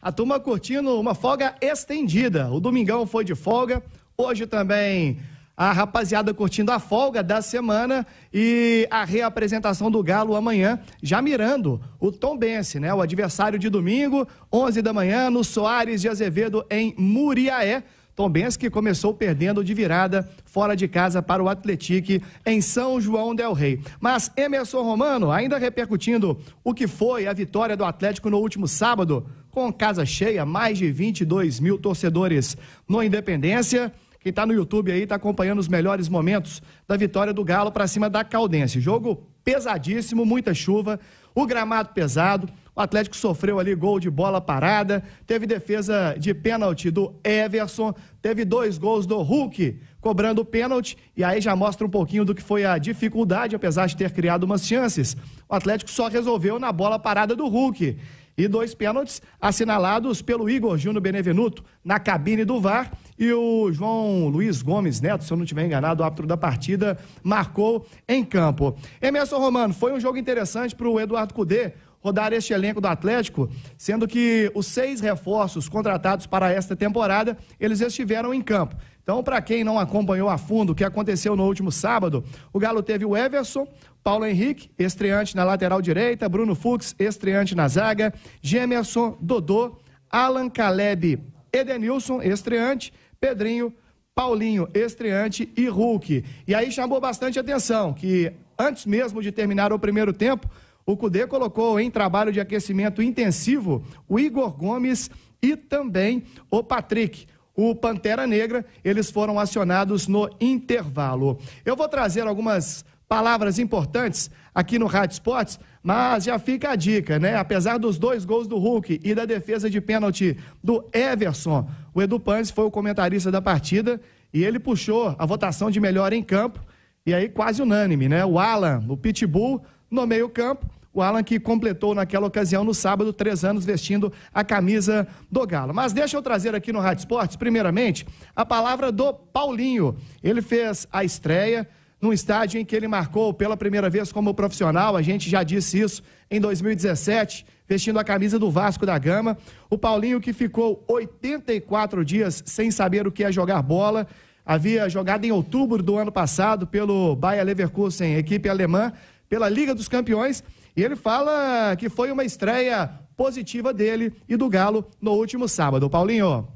a turma curtindo uma folga estendida. O domingão foi de folga, hoje também a rapaziada curtindo a folga da semana e a reapresentação do Galo amanhã, já mirando o Tom Bense, né? O adversário de domingo, 11 da manhã, no Soares de Azevedo, em Muriaé. Tom que começou perdendo de virada fora de casa para o Atletique em São João del Rei. Mas Emerson Romano, ainda repercutindo o que foi a vitória do Atlético no último sábado com casa cheia, mais de 22 mil torcedores no Independência. Quem está no YouTube aí está acompanhando os melhores momentos da vitória do Galo para cima da Caldense. Jogo pesadíssimo, muita chuva, o gramado pesado. O Atlético sofreu ali gol de bola parada, teve defesa de pênalti do Everson, teve dois gols do Hulk cobrando pênalti, e aí já mostra um pouquinho do que foi a dificuldade, apesar de ter criado umas chances. O Atlético só resolveu na bola parada do Hulk e dois pênaltis assinalados pelo Igor Júnior Benevenuto na cabine do VAR e o João Luiz Gomes Neto, se eu não estiver enganado, o árbitro da partida, marcou em campo. Emerson Romano, foi um jogo interessante para o Eduardo Cudê rodar este elenco do Atlético, sendo que os seis reforços contratados para esta temporada, eles estiveram em campo. Então, para quem não acompanhou a fundo o que aconteceu no último sábado, o Galo teve o Everson, Paulo Henrique, estreante na lateral direita, Bruno Fux, estreante na zaga, Gemerson Dodô, Alan Caleb, Edenilson, estreante, Pedrinho, Paulinho, estreante e Hulk. E aí chamou bastante atenção que antes mesmo de terminar o primeiro tempo, o Cudê colocou em trabalho de aquecimento intensivo o Igor Gomes e também o Patrick. O Pantera Negra, eles foram acionados no intervalo. Eu vou trazer algumas palavras importantes aqui no Rádio Esportes, mas já fica a dica, né? Apesar dos dois gols do Hulk e da defesa de pênalti do Everson, o Edu Panzi foi o comentarista da partida e ele puxou a votação de melhor em campo e aí quase unânime, né? O Alan, o Pitbull, no meio campo, o Alan que completou naquela ocasião no sábado três anos vestindo a camisa do Galo. Mas deixa eu trazer aqui no Rádio Esportes, primeiramente, a palavra do Paulinho. Ele fez a estreia, num estádio em que ele marcou pela primeira vez como profissional, a gente já disse isso em 2017, vestindo a camisa do Vasco da Gama. O Paulinho, que ficou 84 dias sem saber o que é jogar bola, havia jogado em outubro do ano passado pelo Bayer Leverkusen, equipe alemã, pela Liga dos Campeões, e ele fala que foi uma estreia positiva dele e do Galo no último sábado. Paulinho.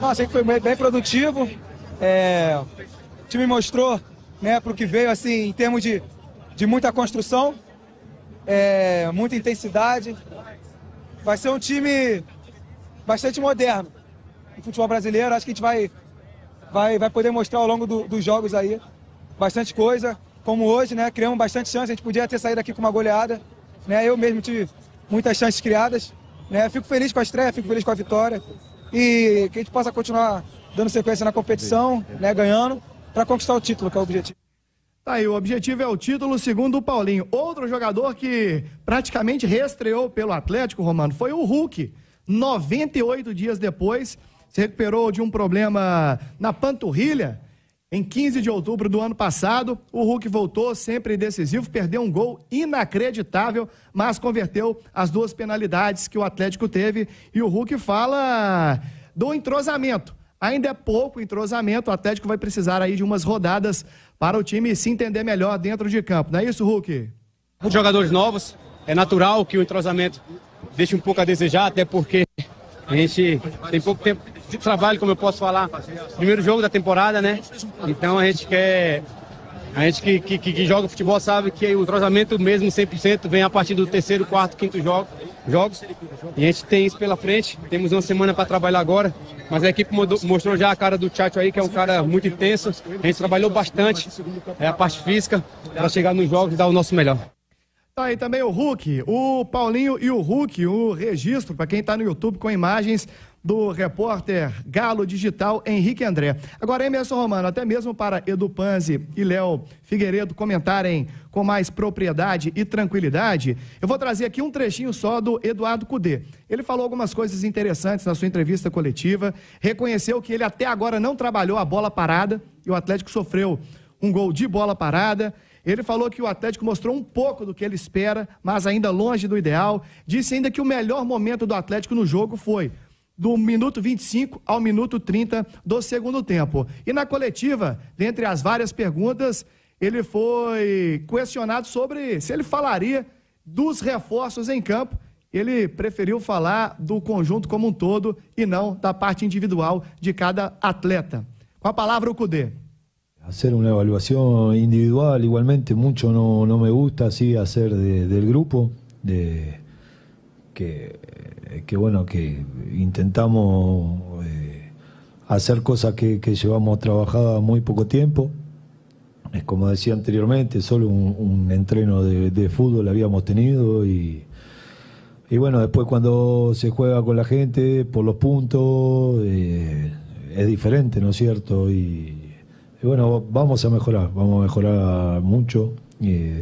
Ah, achei que foi bem, bem produtivo. É, o time mostrou né, para o que veio, assim, em termos de, de muita construção, é, muita intensidade. Vai ser um time bastante moderno no futebol brasileiro. Acho que a gente vai, vai, vai poder mostrar ao longo do, dos jogos aí bastante coisa. Como hoje, né, criamos bastante chance. A gente podia ter saído aqui com uma goleada. Né, eu mesmo tive muitas chances criadas. Né, fico feliz com a estreia, fico feliz com a vitória. E que a gente possa continuar dando sequência na competição, né, ganhando para conquistar o título, que é o objetivo. Tá aí, o objetivo é o título, segundo o Paulinho. Outro jogador que praticamente reestreou pelo Atlético Romano foi o Hulk. 98 dias depois, se recuperou de um problema na panturrilha. Em 15 de outubro do ano passado, o Hulk voltou sempre decisivo, perdeu um gol inacreditável, mas converteu as duas penalidades que o Atlético teve. E o Hulk fala do entrosamento Ainda é pouco entrosamento, o Atlético vai precisar aí de umas rodadas para o time se entender melhor dentro de campo. Não é isso, Hulk? jogadores novos, é natural que o entrosamento deixe um pouco a desejar, até porque a gente tem pouco tempo de trabalho, como eu posso falar. Primeiro jogo da temporada, né? Então a gente quer a gente que, que, que, joga futebol sabe que o trozamento mesmo 100% vem a partir do terceiro, quarto, quinto jogo, jogos. E a gente tem isso pela frente. Temos uma semana para trabalhar agora. Mas a equipe mostrou já a cara do Tchatcho aí, que é um cara muito intenso. A gente trabalhou bastante é, a parte física para chegar nos jogos e dar o nosso melhor. Tá aí também o Hulk, o Paulinho e o Hulk, o registro para quem está no YouTube com imagens do repórter Galo Digital, Henrique André. Agora, Emerson Romano, até mesmo para Edu Panzi e Léo Figueiredo comentarem com mais propriedade e tranquilidade, eu vou trazer aqui um trechinho só do Eduardo Cudê. Ele falou algumas coisas interessantes na sua entrevista coletiva, reconheceu que ele até agora não trabalhou a bola parada e o Atlético sofreu um gol de bola parada. Ele falou que o Atlético mostrou um pouco do que ele espera, mas ainda longe do ideal. Disse ainda que o melhor momento do Atlético no jogo foi do minuto 25 ao minuto 30 do segundo tempo. E na coletiva, dentre as várias perguntas, ele foi questionado sobre se ele falaria dos reforços em campo. Ele preferiu falar do conjunto como um todo e não da parte individual de cada atleta. Com a palavra, o Cudê. Hacer una evaluación individual, igualmente, mucho no, no me gusta, así hacer de, del grupo, de que Eh, que bueno, que intentamos eh, hacer cosas que, llevamos trabajada muy poco tiempo. Es como decía anteriormente, solo un, entreno de, fútbol habíamos tenido y, y, bueno, después cuando se juega con la gente por los puntos eh, es diferente, ¿no es cierto? Y, bueno, vamos a mejorar, vamos a mejorar mucho,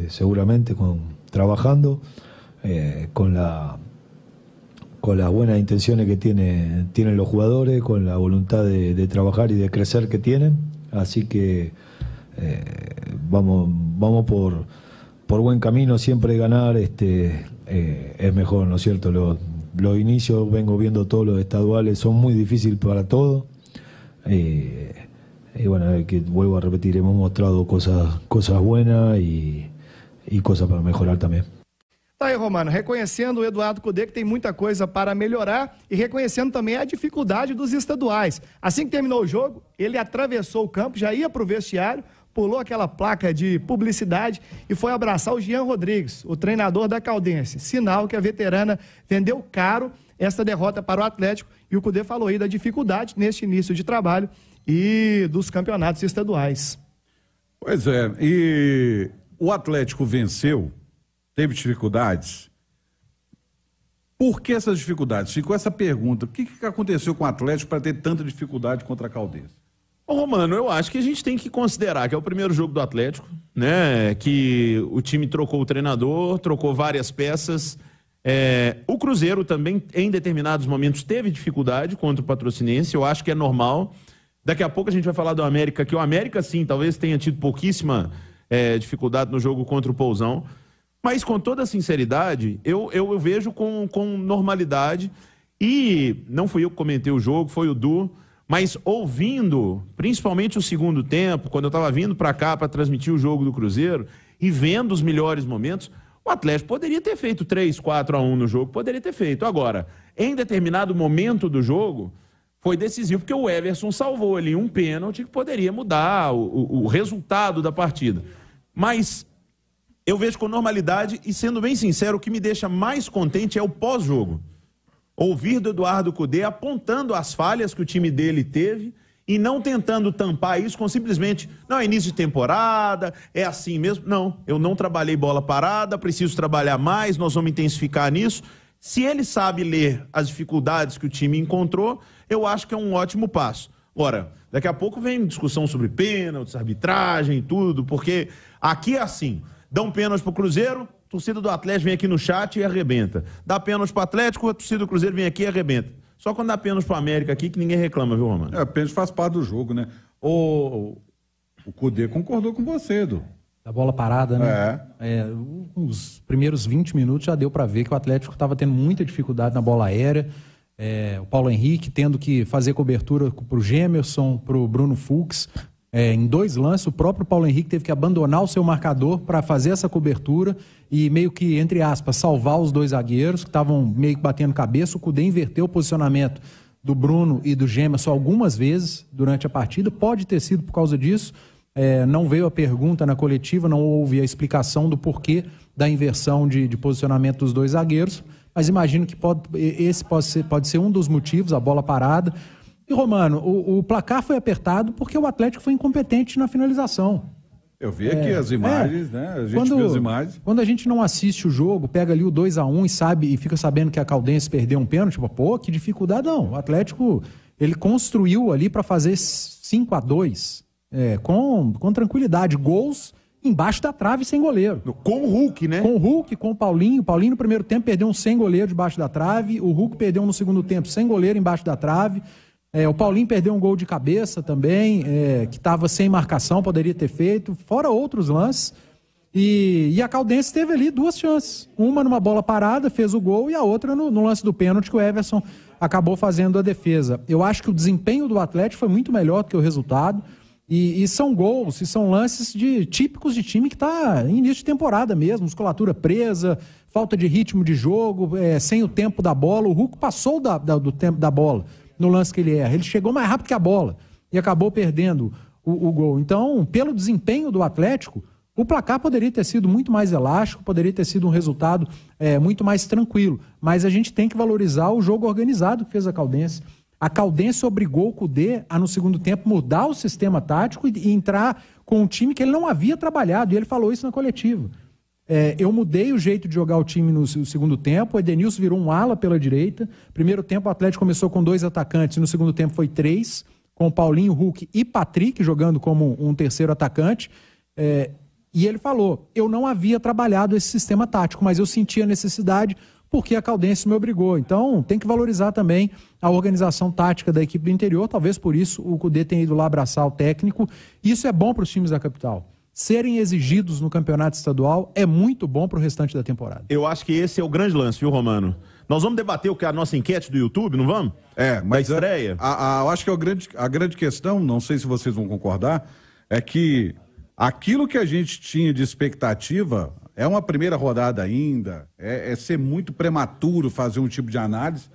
seguramente con trabajando con la con las buenas intenciones que tiene, tienen los jugadores, con la voluntad de, trabajar y de crecer que tienen. Así que eh, vamos, vamos por, por buen camino, siempre ganar este, eh, es mejor, ¿no es cierto? Los, inicios, vengo viendo todos los estaduales, son muy difíciles para todos. Eh, y bueno, que vuelvo a repetir, hemos mostrado cosas, cosas buenas y cosas para mejorar también. Tá aí, Romano, reconhecendo o Eduardo Cudê que tem muita coisa para melhorar e reconhecendo também a dificuldade dos estaduais. Assim que terminou o jogo, ele atravessou o campo, já ia para o vestiário, pulou aquela placa de publicidade e foi abraçar o Jean Rodrigues, o treinador da Caldense. Sinal que a veterana vendeu caro essa derrota para o Atlético e o Cudê falou aí da dificuldade neste início de trabalho e dos campeonatos estaduais. Pois é, e o Atlético venceu Teve dificuldades? Por que essas dificuldades? Ficou essa pergunta. O que, que aconteceu com o Atlético para ter tanta dificuldade contra a Caldeira? Romano, eu acho que a gente tem que considerar que é o primeiro jogo do Atlético, né? Que o time trocou o treinador, trocou várias peças. É, o Cruzeiro também, em determinados momentos, teve dificuldade contra o patrocinense, eu acho que é normal. Daqui a pouco a gente vai falar do América, que o América, sim, talvez tenha tido pouquíssima é, dificuldade no jogo contra o Pousão. Mas com toda sinceridade, eu, eu, eu vejo com, com normalidade. E não fui eu que comentei o jogo, foi o Du. Mas ouvindo, principalmente o segundo tempo, quando eu estava vindo para cá para transmitir o jogo do Cruzeiro e vendo os melhores momentos, o Atlético poderia ter feito 3, 4 a 1 no jogo, poderia ter feito. Agora, em determinado momento do jogo, foi decisivo porque o Everson salvou ali um pênalti que poderia mudar o, o, o resultado da partida. Mas eu vejo com normalidade e, sendo bem sincero, o que me deixa mais contente é o pós-jogo. Ouvir do Eduardo Cudê apontando as falhas que o time dele teve e não tentando tampar isso com simplesmente, não, é início de temporada, é assim mesmo. Não, eu não trabalhei bola parada, preciso trabalhar mais, nós vamos intensificar nisso. Se ele sabe ler as dificuldades que o time encontrou, eu acho que é um ótimo passo. Ora, daqui a pouco vem discussão sobre pênaltis, arbitragem e tudo, porque aqui é assim. Dão pênalti pro Cruzeiro, torcida do Atlético vem aqui no chat e arrebenta. Dá pênalti pro Atlético, a torcida do Cruzeiro vem aqui e arrebenta. Só quando dá pênalti pro América aqui que ninguém reclama, viu, Romano? É, pênalti faz parte do jogo, né? O, o Cudê concordou com você, Edu. Da bola parada, né? É. é os primeiros 20 minutos já deu para ver que o Atlético estava tendo muita dificuldade na bola aérea. É, o Paulo Henrique tendo que fazer cobertura para o Gemerson, para o Bruno Fux, é, em dois lances, o próprio Paulo Henrique teve que abandonar o seu marcador para fazer essa cobertura e meio que, entre aspas, salvar os dois zagueiros que estavam meio que batendo cabeça. O Cudê inverteu o posicionamento do Bruno e do Gema só algumas vezes durante a partida. Pode ter sido por causa disso. É, não veio a pergunta na coletiva, não houve a explicação do porquê da inversão de, de posicionamento dos dois zagueiros. Mas imagino que pode, esse pode ser, pode ser um dos motivos, a bola parada. E, Romano, o, o, placar foi apertado porque o Atlético foi incompetente na finalização. Eu vi aqui é, as imagens, é. né? A gente quando, viu as imagens. Quando a gente não assiste o jogo, pega ali o 2 a 1 e sabe e fica sabendo que a Caldense perdeu um pênalti, tipo, pô, que dificuldade não. O Atlético ele construiu ali para fazer 5 a 2 é, com, com tranquilidade, gols embaixo da trave sem goleiro. Com o Hulk, né? Com o Hulk, com o Paulinho. O Paulinho no primeiro tempo perdeu um sem goleiro debaixo da trave, o Hulk perdeu um no segundo tempo sem goleiro embaixo da trave. É, o Paulinho perdeu um gol de cabeça também, é, que estava sem marcação, poderia ter feito, fora outros lances. E, e, a Caldense teve ali duas chances. Uma numa bola parada, fez o gol, e a outra no, no, lance do pênalti que o Everson acabou fazendo a defesa. Eu acho que o desempenho do Atlético foi muito melhor do que o resultado. E, e são gols, e são lances de típicos de time que está em início de temporada mesmo, musculatura presa, falta de ritmo de jogo, é, sem o tempo da bola. O Hulk passou da, da do tempo da bola no lance que ele erra. Ele chegou mais rápido que a bola e acabou perdendo o, o gol. Então, pelo desempenho do Atlético, o placar poderia ter sido muito mais elástico, poderia ter sido um resultado é, muito mais tranquilo. Mas a gente tem que valorizar o jogo organizado que fez a Caldense. A Caldense obrigou o Cudê a, no segundo tempo, mudar o sistema tático e, e entrar com um time que ele não havia trabalhado. E ele falou isso na coletiva. É, eu mudei o jeito de jogar o time no segundo tempo. O Edenilson virou um ala pela direita. Primeiro tempo, o Atlético começou com dois atacantes, no segundo tempo foi três, com Paulinho, Hulk e Patrick jogando como um terceiro atacante. É, e ele falou: eu não havia trabalhado esse sistema tático, mas eu sentia necessidade porque a Caldense me obrigou. Então, tem que valorizar também a organização tática da equipe do interior. Talvez por isso o Cudê tenha ido lá abraçar o técnico. Isso é bom para os times da capital serem exigidos no campeonato estadual é muito bom para o restante da temporada. Eu acho que esse é o grande lance, viu, Romano? Nós vamos debater o que é a nossa enquete do YouTube, não vamos? É, mas. Da é, estreia. A, a, eu acho que é o grande, a grande questão, não sei se vocês vão concordar, é que aquilo que a gente tinha de expectativa é uma primeira rodada ainda, é, é ser muito prematuro fazer um tipo de análise,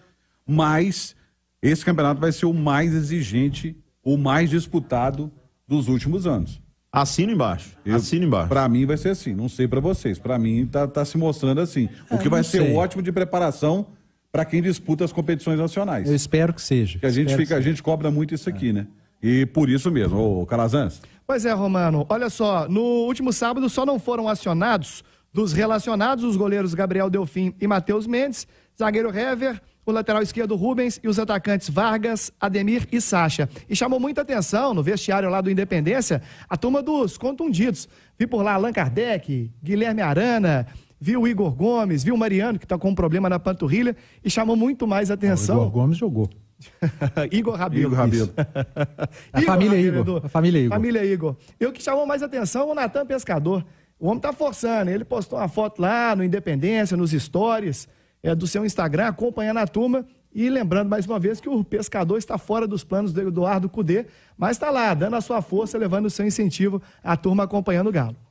mas esse campeonato vai ser o mais exigente, o mais disputado dos últimos anos. Assino embaixo. Eu, assino embaixo. Para mim vai ser assim. Não sei para vocês. Para mim tá, tá se mostrando assim. o ah, que vai ser sei. ótimo de preparação para quem disputa as competições nacionais. Eu espero que seja. Que a gente fica, a gente cobra muito isso aqui, é. né? E por isso mesmo, o Calazans. Pois é, Romano. Olha só, no último sábado só não foram acionados dos relacionados os goleiros Gabriel Delfim e Matheus Mendes, zagueiro Hever, o lateral esquerdo Rubens e os atacantes Vargas, Ademir e Sacha. E chamou muita atenção no vestiário lá do Independência a turma dos contundidos. Vi por lá Allan Kardec, Guilherme Arana, viu o Igor Gomes, viu o Mariano, que está com um problema na panturrilha, e chamou muito mais atenção. Ah, o Igor Gomes jogou. Igor Rabelo. Igor Rabelo. a, Igor família Rabelo, Igor. a família Igor. Família Igor. E o que chamou mais atenção o Natan Pescador. O homem tá forçando. Ele postou uma foto lá no Independência, nos stories, é, do seu Instagram, acompanhando a turma. E lembrando mais uma vez que o pescador está fora dos planos do Eduardo Cudê, mas está lá, dando a sua força, levando o seu incentivo à turma acompanhando o Galo.